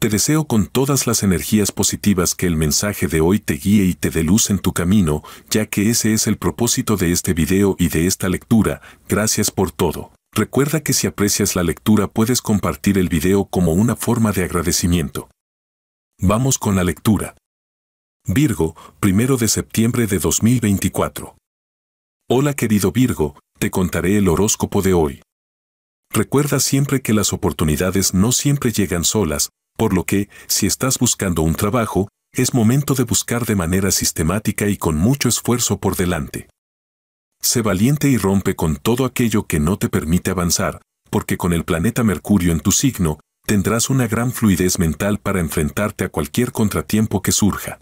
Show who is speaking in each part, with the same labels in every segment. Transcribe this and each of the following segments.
Speaker 1: Te deseo con todas las energías positivas que el mensaje de hoy te guíe y te dé luz en tu camino, ya que ese es el propósito de este video y de esta lectura. Gracias por todo. Recuerda que si aprecias la lectura puedes compartir el video como una forma de agradecimiento. Vamos con la lectura. Virgo, 1 de septiembre de 2024. Hola querido Virgo, te contaré el horóscopo de hoy. Recuerda siempre que las oportunidades no siempre llegan solas, por lo que, si estás buscando un trabajo, es momento de buscar de manera sistemática y con mucho esfuerzo por delante. Sé valiente y rompe con todo aquello que no te permite avanzar, porque con el planeta Mercurio en tu signo, tendrás una gran fluidez mental para enfrentarte a cualquier contratiempo que surja.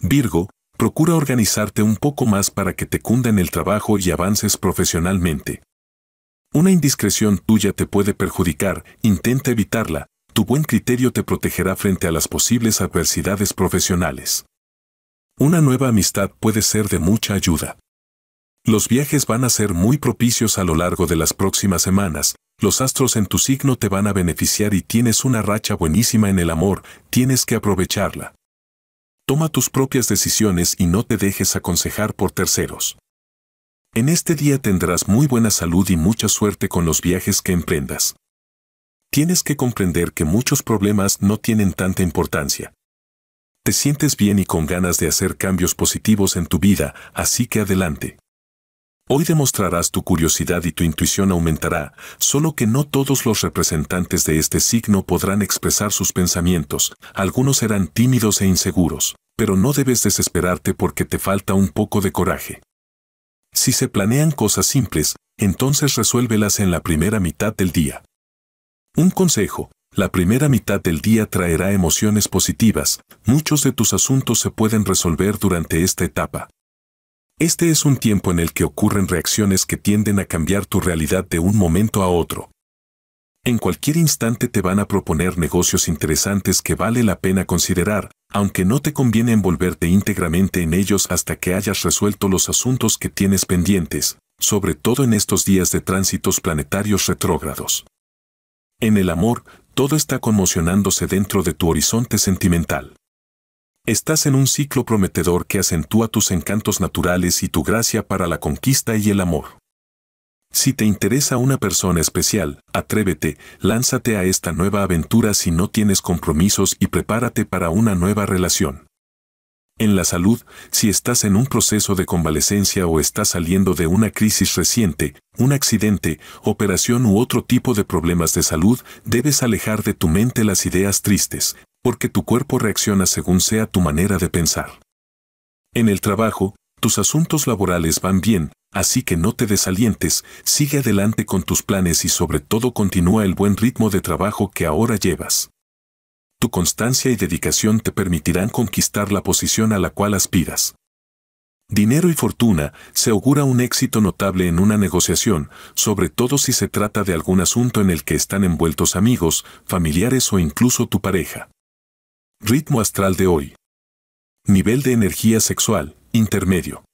Speaker 1: Virgo, procura organizarte un poco más para que te cunda en el trabajo y avances profesionalmente. Una indiscreción tuya te puede perjudicar, intenta evitarla, tu buen criterio te protegerá frente a las posibles adversidades profesionales. Una nueva amistad puede ser de mucha ayuda. Los viajes van a ser muy propicios a lo largo de las próximas semanas, los astros en tu signo te van a beneficiar y tienes una racha buenísima en el amor, tienes que aprovecharla. Toma tus propias decisiones y no te dejes aconsejar por terceros. En este día tendrás muy buena salud y mucha suerte con los viajes que emprendas tienes que comprender que muchos problemas no tienen tanta importancia. Te sientes bien y con ganas de hacer cambios positivos en tu vida, así que adelante. Hoy demostrarás tu curiosidad y tu intuición aumentará, solo que no todos los representantes de este signo podrán expresar sus pensamientos, algunos serán tímidos e inseguros, pero no debes desesperarte porque te falta un poco de coraje. Si se planean cosas simples, entonces resuélvelas en la primera mitad del día. Un consejo, la primera mitad del día traerá emociones positivas, muchos de tus asuntos se pueden resolver durante esta etapa. Este es un tiempo en el que ocurren reacciones que tienden a cambiar tu realidad de un momento a otro. En cualquier instante te van a proponer negocios interesantes que vale la pena considerar, aunque no te conviene envolverte íntegramente en ellos hasta que hayas resuelto los asuntos que tienes pendientes, sobre todo en estos días de tránsitos planetarios retrógrados. En el amor, todo está conmocionándose dentro de tu horizonte sentimental. Estás en un ciclo prometedor que acentúa tus encantos naturales y tu gracia para la conquista y el amor. Si te interesa una persona especial, atrévete, lánzate a esta nueva aventura si no tienes compromisos y prepárate para una nueva relación. En la salud, si estás en un proceso de convalecencia o estás saliendo de una crisis reciente, un accidente, operación u otro tipo de problemas de salud, debes alejar de tu mente las ideas tristes, porque tu cuerpo reacciona según sea tu manera de pensar. En el trabajo, tus asuntos laborales van bien, así que no te desalientes, sigue adelante con tus planes y sobre todo continúa el buen ritmo de trabajo que ahora llevas tu constancia y dedicación te permitirán conquistar la posición a la cual aspiras. Dinero y fortuna, se augura un éxito notable en una negociación, sobre todo si se trata de algún asunto en el que están envueltos amigos, familiares o incluso tu pareja. Ritmo astral de hoy. Nivel de energía sexual, intermedio.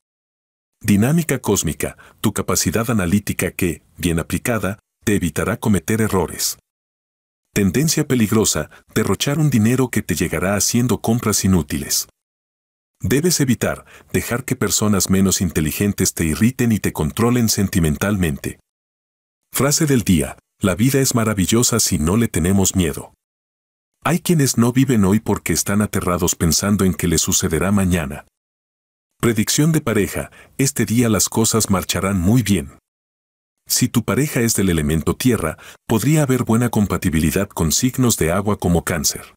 Speaker 1: Dinámica cósmica, tu capacidad analítica que, bien aplicada, te evitará cometer errores. Tendencia peligrosa, derrochar un dinero que te llegará haciendo compras inútiles. Debes evitar dejar que personas menos inteligentes te irriten y te controlen sentimentalmente. Frase del día, la vida es maravillosa si no le tenemos miedo. Hay quienes no viven hoy porque están aterrados pensando en qué le sucederá mañana. Predicción de pareja, este día las cosas marcharán muy bien. Si tu pareja es del elemento tierra, podría haber buena compatibilidad con signos de agua como cáncer.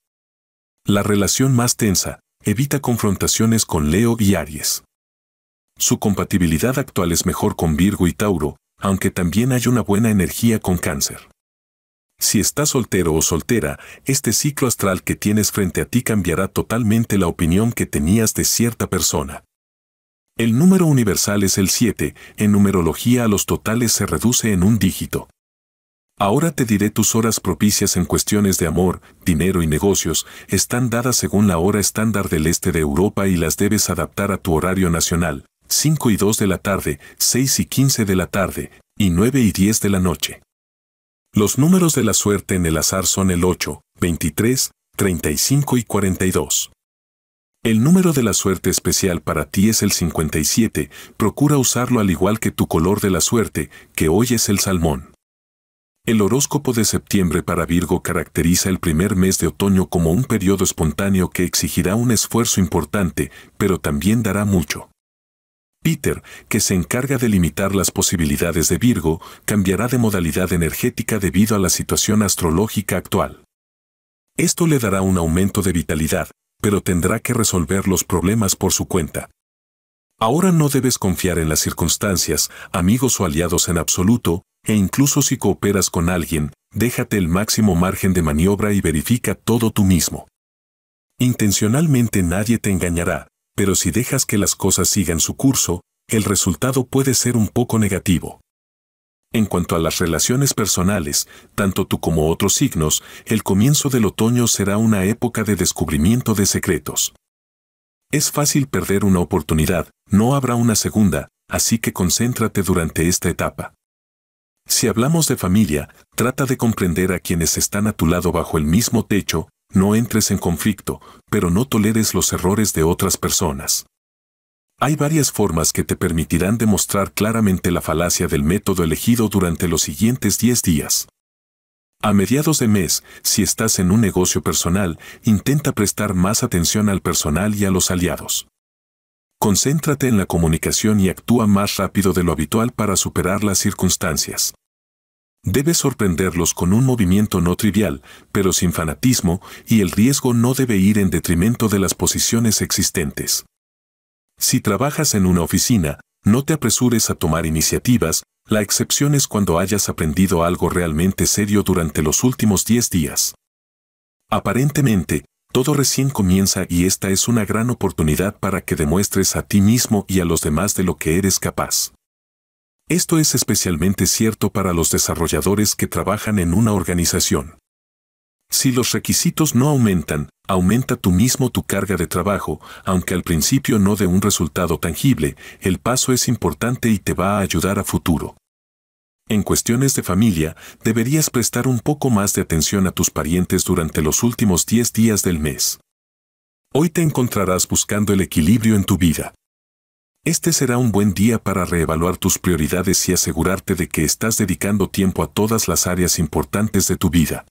Speaker 1: La relación más tensa, evita confrontaciones con Leo y Aries. Su compatibilidad actual es mejor con Virgo y Tauro, aunque también hay una buena energía con cáncer. Si estás soltero o soltera, este ciclo astral que tienes frente a ti cambiará totalmente la opinión que tenías de cierta persona. El número universal es el 7, en numerología a los totales se reduce en un dígito. Ahora te diré tus horas propicias en cuestiones de amor, dinero y negocios, están dadas según la hora estándar del este de Europa y las debes adaptar a tu horario nacional, 5 y 2 de la tarde, 6 y 15 de la tarde, y 9 y 10 de la noche. Los números de la suerte en el azar son el 8, 23, 35 y 42. El número de la suerte especial para ti es el 57, procura usarlo al igual que tu color de la suerte, que hoy es el salmón. El horóscopo de septiembre para Virgo caracteriza el primer mes de otoño como un periodo espontáneo que exigirá un esfuerzo importante, pero también dará mucho. Peter, que se encarga de limitar las posibilidades de Virgo, cambiará de modalidad energética debido a la situación astrológica actual. Esto le dará un aumento de vitalidad, pero tendrá que resolver los problemas por su cuenta. Ahora no debes confiar en las circunstancias, amigos o aliados en absoluto, e incluso si cooperas con alguien, déjate el máximo margen de maniobra y verifica todo tú mismo. Intencionalmente nadie te engañará, pero si dejas que las cosas sigan su curso, el resultado puede ser un poco negativo. En cuanto a las relaciones personales, tanto tú como otros signos, el comienzo del otoño será una época de descubrimiento de secretos. Es fácil perder una oportunidad, no habrá una segunda, así que concéntrate durante esta etapa. Si hablamos de familia, trata de comprender a quienes están a tu lado bajo el mismo techo, no entres en conflicto, pero no toleres los errores de otras personas. Hay varias formas que te permitirán demostrar claramente la falacia del método elegido durante los siguientes 10 días. A mediados de mes, si estás en un negocio personal, intenta prestar más atención al personal y a los aliados. Concéntrate en la comunicación y actúa más rápido de lo habitual para superar las circunstancias. Debes sorprenderlos con un movimiento no trivial, pero sin fanatismo, y el riesgo no debe ir en detrimento de las posiciones existentes. Si trabajas en una oficina, no te apresures a tomar iniciativas, la excepción es cuando hayas aprendido algo realmente serio durante los últimos 10 días. Aparentemente, todo recién comienza y esta es una gran oportunidad para que demuestres a ti mismo y a los demás de lo que eres capaz. Esto es especialmente cierto para los desarrolladores que trabajan en una organización. Si los requisitos no aumentan, aumenta tú mismo tu carga de trabajo, aunque al principio no de un resultado tangible, el paso es importante y te va a ayudar a futuro. En cuestiones de familia, deberías prestar un poco más de atención a tus parientes durante los últimos 10 días del mes. Hoy te encontrarás buscando el equilibrio en tu vida. Este será un buen día para reevaluar tus prioridades y asegurarte de que estás dedicando tiempo a todas las áreas importantes de tu vida.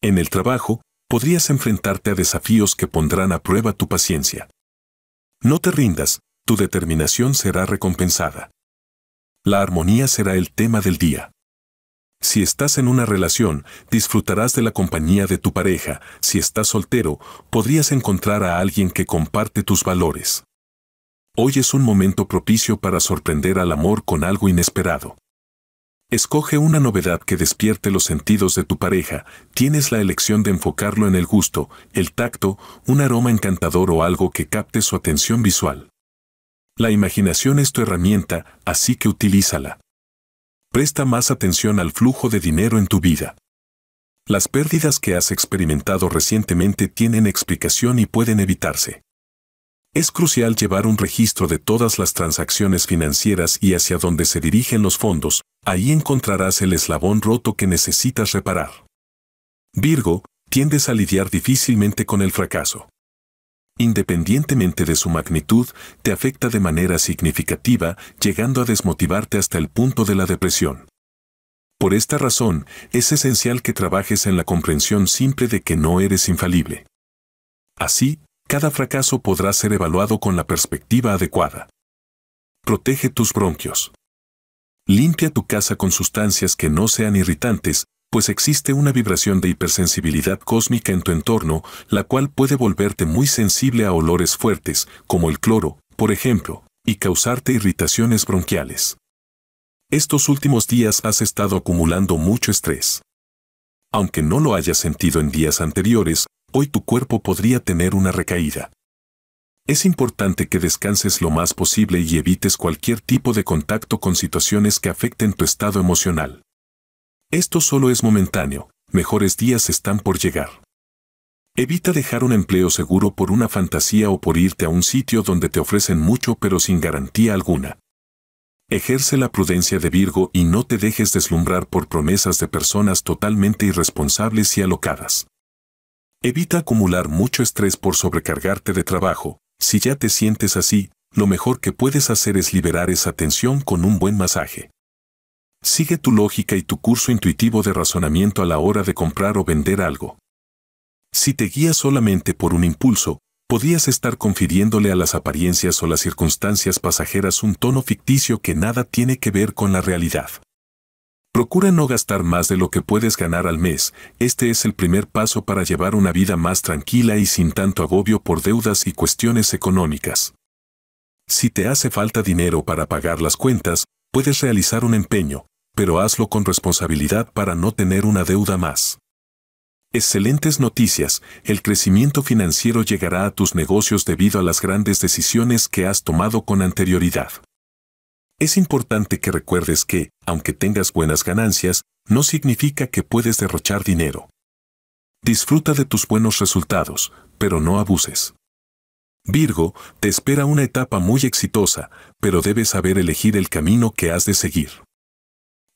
Speaker 1: En el trabajo, podrías enfrentarte a desafíos que pondrán a prueba tu paciencia. No te rindas, tu determinación será recompensada. La armonía será el tema del día. Si estás en una relación, disfrutarás de la compañía de tu pareja. Si estás soltero, podrías encontrar a alguien que comparte tus valores. Hoy es un momento propicio para sorprender al amor con algo inesperado. Escoge una novedad que despierte los sentidos de tu pareja, tienes la elección de enfocarlo en el gusto, el tacto, un aroma encantador o algo que capte su atención visual. La imaginación es tu herramienta, así que utilízala. Presta más atención al flujo de dinero en tu vida. Las pérdidas que has experimentado recientemente tienen explicación y pueden evitarse. Es crucial llevar un registro de todas las transacciones financieras y hacia dónde se dirigen los fondos, ahí encontrarás el eslabón roto que necesitas reparar. Virgo, tiendes a lidiar difícilmente con el fracaso. Independientemente de su magnitud, te afecta de manera significativa, llegando a desmotivarte hasta el punto de la depresión. Por esta razón, es esencial que trabajes en la comprensión simple de que no eres infalible. Así, cada fracaso podrá ser evaluado con la perspectiva adecuada. Protege tus bronquios. Limpia tu casa con sustancias que no sean irritantes, pues existe una vibración de hipersensibilidad cósmica en tu entorno, la cual puede volverte muy sensible a olores fuertes, como el cloro, por ejemplo, y causarte irritaciones bronquiales. Estos últimos días has estado acumulando mucho estrés. Aunque no lo hayas sentido en días anteriores, hoy tu cuerpo podría tener una recaída. Es importante que descanses lo más posible y evites cualquier tipo de contacto con situaciones que afecten tu estado emocional. Esto solo es momentáneo, mejores días están por llegar. Evita dejar un empleo seguro por una fantasía o por irte a un sitio donde te ofrecen mucho pero sin garantía alguna. Ejerce la prudencia de Virgo y no te dejes deslumbrar por promesas de personas totalmente irresponsables y alocadas. Evita acumular mucho estrés por sobrecargarte de trabajo, si ya te sientes así, lo mejor que puedes hacer es liberar esa tensión con un buen masaje. Sigue tu lógica y tu curso intuitivo de razonamiento a la hora de comprar o vender algo. Si te guías solamente por un impulso, podrías estar confiriéndole a las apariencias o las circunstancias pasajeras un tono ficticio que nada tiene que ver con la realidad. Procura no gastar más de lo que puedes ganar al mes, este es el primer paso para llevar una vida más tranquila y sin tanto agobio por deudas y cuestiones económicas. Si te hace falta dinero para pagar las cuentas, puedes realizar un empeño, pero hazlo con responsabilidad para no tener una deuda más. Excelentes noticias, el crecimiento financiero llegará a tus negocios debido a las grandes decisiones que has tomado con anterioridad. Es importante que recuerdes que, aunque tengas buenas ganancias, no significa que puedes derrochar dinero. Disfruta de tus buenos resultados, pero no abuses. Virgo, te espera una etapa muy exitosa, pero debes saber elegir el camino que has de seguir.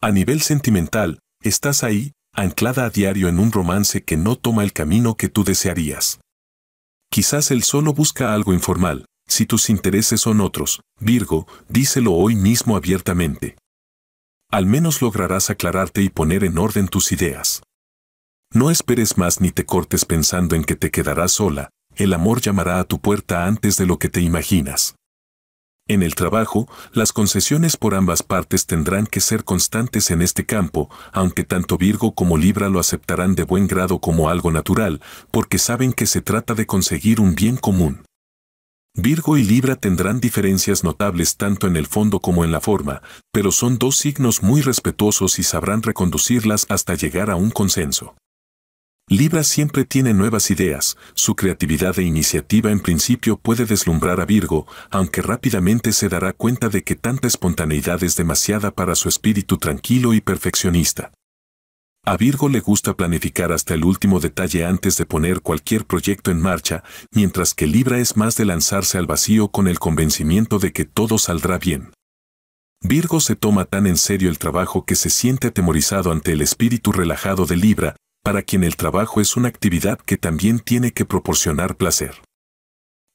Speaker 1: A nivel sentimental, estás ahí, anclada a diario en un romance que no toma el camino que tú desearías. Quizás él solo busca algo informal, si tus intereses son otros, Virgo, díselo hoy mismo abiertamente. Al menos lograrás aclararte y poner en orden tus ideas. No esperes más ni te cortes pensando en que te quedarás sola, el amor llamará a tu puerta antes de lo que te imaginas. En el trabajo, las concesiones por ambas partes tendrán que ser constantes en este campo, aunque tanto Virgo como Libra lo aceptarán de buen grado como algo natural, porque saben que se trata de conseguir un bien común. Virgo y Libra tendrán diferencias notables tanto en el fondo como en la forma, pero son dos signos muy respetuosos y sabrán reconducirlas hasta llegar a un consenso. Libra siempre tiene nuevas ideas, su creatividad e iniciativa en principio puede deslumbrar a Virgo, aunque rápidamente se dará cuenta de que tanta espontaneidad es demasiada para su espíritu tranquilo y perfeccionista. A Virgo le gusta planificar hasta el último detalle antes de poner cualquier proyecto en marcha, mientras que Libra es más de lanzarse al vacío con el convencimiento de que todo saldrá bien. Virgo se toma tan en serio el trabajo que se siente atemorizado ante el espíritu relajado de Libra, para quien el trabajo es una actividad que también tiene que proporcionar placer.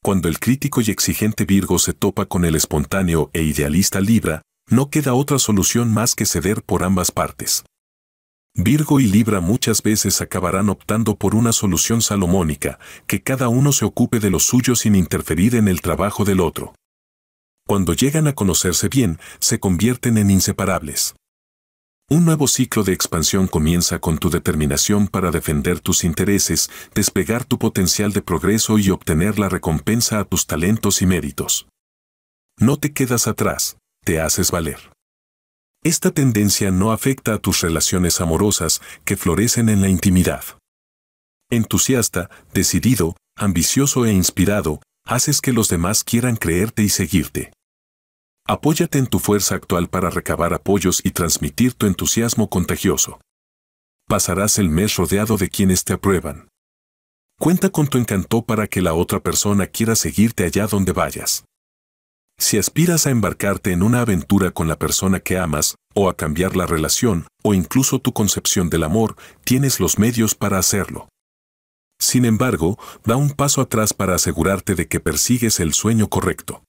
Speaker 1: Cuando el crítico y exigente Virgo se topa con el espontáneo e idealista Libra, no queda otra solución más que ceder por ambas partes. Virgo y Libra muchas veces acabarán optando por una solución salomónica, que cada uno se ocupe de lo suyo sin interferir en el trabajo del otro. Cuando llegan a conocerse bien, se convierten en inseparables. Un nuevo ciclo de expansión comienza con tu determinación para defender tus intereses, despegar tu potencial de progreso y obtener la recompensa a tus talentos y méritos. No te quedas atrás, te haces valer. Esta tendencia no afecta a tus relaciones amorosas que florecen en la intimidad. Entusiasta, decidido, ambicioso e inspirado, haces que los demás quieran creerte y seguirte. Apóyate en tu fuerza actual para recabar apoyos y transmitir tu entusiasmo contagioso. Pasarás el mes rodeado de quienes te aprueban. Cuenta con tu encanto para que la otra persona quiera seguirte allá donde vayas. Si aspiras a embarcarte en una aventura con la persona que amas, o a cambiar la relación, o incluso tu concepción del amor, tienes los medios para hacerlo. Sin embargo, da un paso atrás para asegurarte de que persigues el sueño correcto.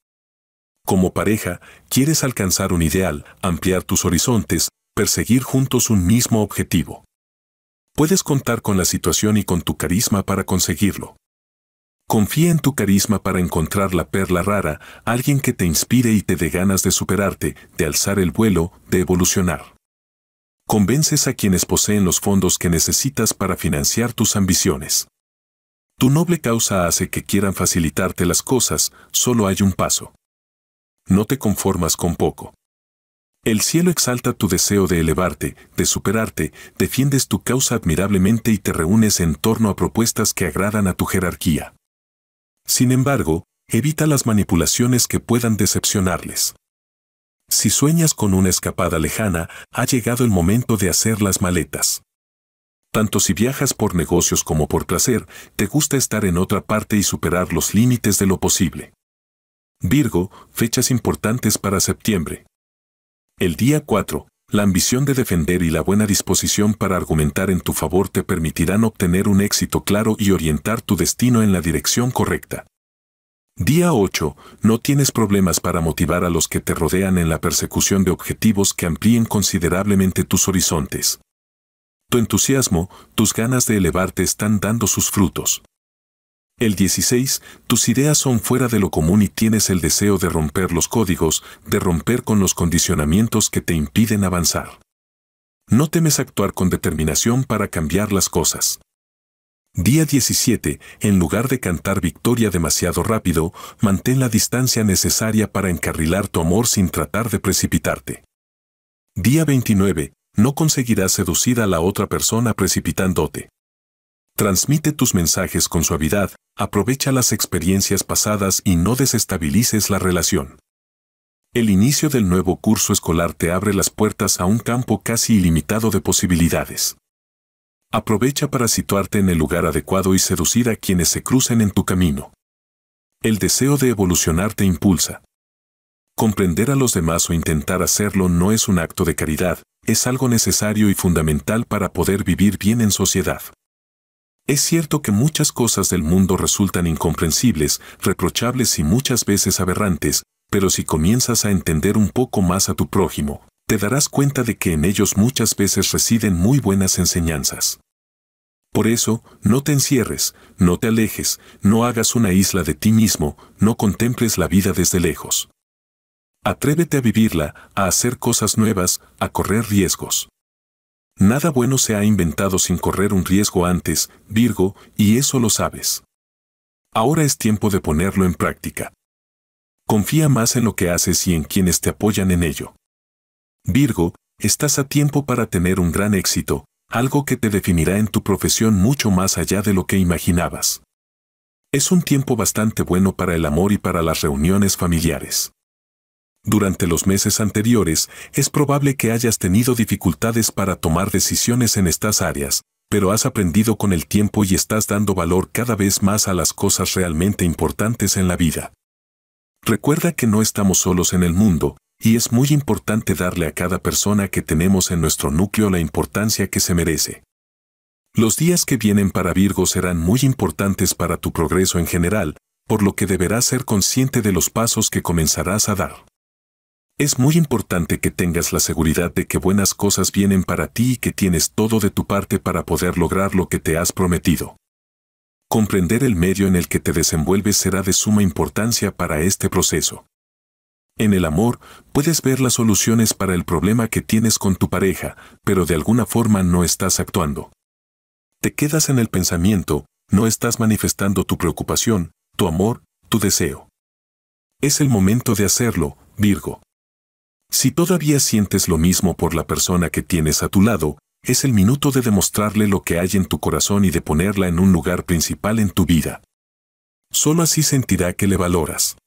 Speaker 1: Como pareja, quieres alcanzar un ideal, ampliar tus horizontes, perseguir juntos un mismo objetivo. Puedes contar con la situación y con tu carisma para conseguirlo. Confía en tu carisma para encontrar la perla rara, alguien que te inspire y te dé ganas de superarte, de alzar el vuelo, de evolucionar. Convences a quienes poseen los fondos que necesitas para financiar tus ambiciones. Tu noble causa hace que quieran facilitarte las cosas, solo hay un paso. No te conformas con poco. El cielo exalta tu deseo de elevarte, de superarte, defiendes tu causa admirablemente y te reúnes en torno a propuestas que agradan a tu jerarquía. Sin embargo, evita las manipulaciones que puedan decepcionarles. Si sueñas con una escapada lejana, ha llegado el momento de hacer las maletas. Tanto si viajas por negocios como por placer, te gusta estar en otra parte y superar los límites de lo posible. Virgo, fechas importantes para septiembre. El día 4, la ambición de defender y la buena disposición para argumentar en tu favor te permitirán obtener un éxito claro y orientar tu destino en la dirección correcta. Día 8. No tienes problemas para motivar a los que te rodean en la persecución de objetivos que amplíen considerablemente tus horizontes. Tu entusiasmo, tus ganas de elevarte están dando sus frutos. El 16. Tus ideas son fuera de lo común y tienes el deseo de romper los códigos, de romper con los condicionamientos que te impiden avanzar. No temes actuar con determinación para cambiar las cosas. Día 17. En lugar de cantar victoria demasiado rápido, mantén la distancia necesaria para encarrilar tu amor sin tratar de precipitarte. Día 29. No conseguirás seducir a la otra persona precipitándote. Transmite tus mensajes con suavidad, aprovecha las experiencias pasadas y no desestabilices la relación. El inicio del nuevo curso escolar te abre las puertas a un campo casi ilimitado de posibilidades. Aprovecha para situarte en el lugar adecuado y seducir a quienes se crucen en tu camino. El deseo de evolucionar te impulsa. Comprender a los demás o intentar hacerlo no es un acto de caridad, es algo necesario y fundamental para poder vivir bien en sociedad. Es cierto que muchas cosas del mundo resultan incomprensibles, reprochables y muchas veces aberrantes, pero si comienzas a entender un poco más a tu prójimo, te darás cuenta de que en ellos muchas veces residen muy buenas enseñanzas. Por eso, no te encierres, no te alejes, no hagas una isla de ti mismo, no contemples la vida desde lejos. Atrévete a vivirla, a hacer cosas nuevas, a correr riesgos. Nada bueno se ha inventado sin correr un riesgo antes, Virgo, y eso lo sabes. Ahora es tiempo de ponerlo en práctica. Confía más en lo que haces y en quienes te apoyan en ello. Virgo, estás a tiempo para tener un gran éxito, algo que te definirá en tu profesión mucho más allá de lo que imaginabas. Es un tiempo bastante bueno para el amor y para las reuniones familiares. Durante los meses anteriores, es probable que hayas tenido dificultades para tomar decisiones en estas áreas, pero has aprendido con el tiempo y estás dando valor cada vez más a las cosas realmente importantes en la vida. Recuerda que no estamos solos en el mundo, y es muy importante darle a cada persona que tenemos en nuestro núcleo la importancia que se merece. Los días que vienen para Virgo serán muy importantes para tu progreso en general, por lo que deberás ser consciente de los pasos que comenzarás a dar. Es muy importante que tengas la seguridad de que buenas cosas vienen para ti y que tienes todo de tu parte para poder lograr lo que te has prometido. Comprender el medio en el que te desenvuelves será de suma importancia para este proceso. En el amor, puedes ver las soluciones para el problema que tienes con tu pareja, pero de alguna forma no estás actuando. Te quedas en el pensamiento, no estás manifestando tu preocupación, tu amor, tu deseo. Es el momento de hacerlo, Virgo. Si todavía sientes lo mismo por la persona que tienes a tu lado, es el minuto de demostrarle lo que hay en tu corazón y de ponerla en un lugar principal en tu vida. Solo así sentirá que le valoras.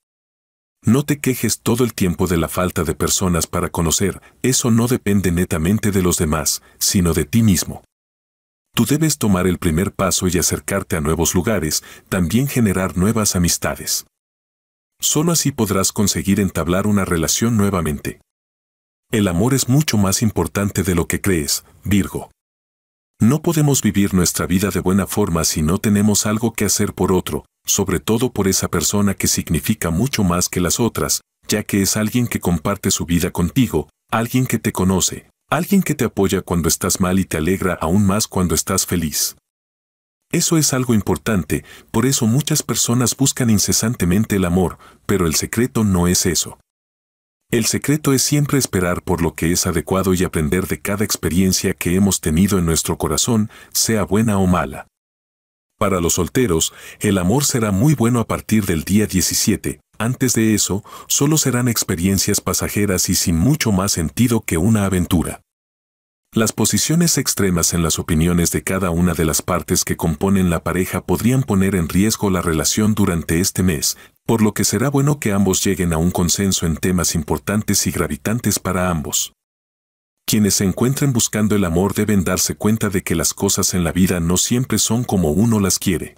Speaker 1: No te quejes todo el tiempo de la falta de personas para conocer, eso no depende netamente de los demás, sino de ti mismo. Tú debes tomar el primer paso y acercarte a nuevos lugares, también generar nuevas amistades. Solo así podrás conseguir entablar una relación nuevamente. El amor es mucho más importante de lo que crees, Virgo. No podemos vivir nuestra vida de buena forma si no tenemos algo que hacer por otro, sobre todo por esa persona que significa mucho más que las otras, ya que es alguien que comparte su vida contigo, alguien que te conoce, alguien que te apoya cuando estás mal y te alegra aún más cuando estás feliz. Eso es algo importante, por eso muchas personas buscan incesantemente el amor, pero el secreto no es eso. El secreto es siempre esperar por lo que es adecuado y aprender de cada experiencia que hemos tenido en nuestro corazón, sea buena o mala. Para los solteros, el amor será muy bueno a partir del día 17, antes de eso, solo serán experiencias pasajeras y sin mucho más sentido que una aventura. Las posiciones extremas en las opiniones de cada una de las partes que componen la pareja podrían poner en riesgo la relación durante este mes, por lo que será bueno que ambos lleguen a un consenso en temas importantes y gravitantes para ambos. Quienes se encuentren buscando el amor deben darse cuenta de que las cosas en la vida no siempre son como uno las quiere.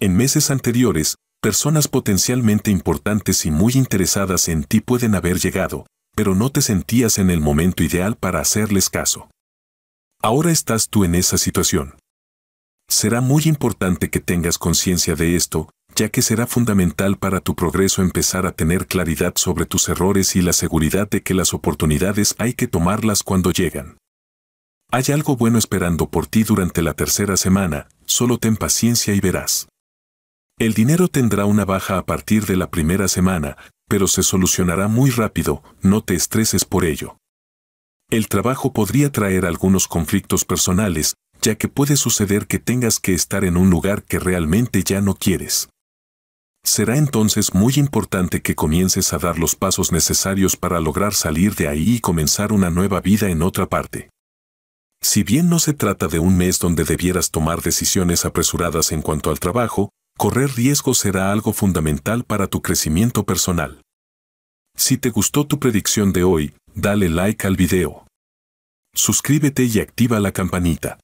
Speaker 1: En meses anteriores, personas potencialmente importantes y muy interesadas en ti pueden haber llegado, pero no te sentías en el momento ideal para hacerles caso. Ahora estás tú en esa situación. Será muy importante que tengas conciencia de esto ya que será fundamental para tu progreso empezar a tener claridad sobre tus errores y la seguridad de que las oportunidades hay que tomarlas cuando llegan. Hay algo bueno esperando por ti durante la tercera semana, solo ten paciencia y verás. El dinero tendrá una baja a partir de la primera semana, pero se solucionará muy rápido, no te estreses por ello. El trabajo podría traer algunos conflictos personales, ya que puede suceder que tengas que estar en un lugar que realmente ya no quieres. Será entonces muy importante que comiences a dar los pasos necesarios para lograr salir de ahí y comenzar una nueva vida en otra parte. Si bien no se trata de un mes donde debieras tomar decisiones apresuradas en cuanto al trabajo, correr riesgo será algo fundamental para tu crecimiento personal. Si te gustó tu predicción de hoy, dale like al video. Suscríbete y activa la campanita.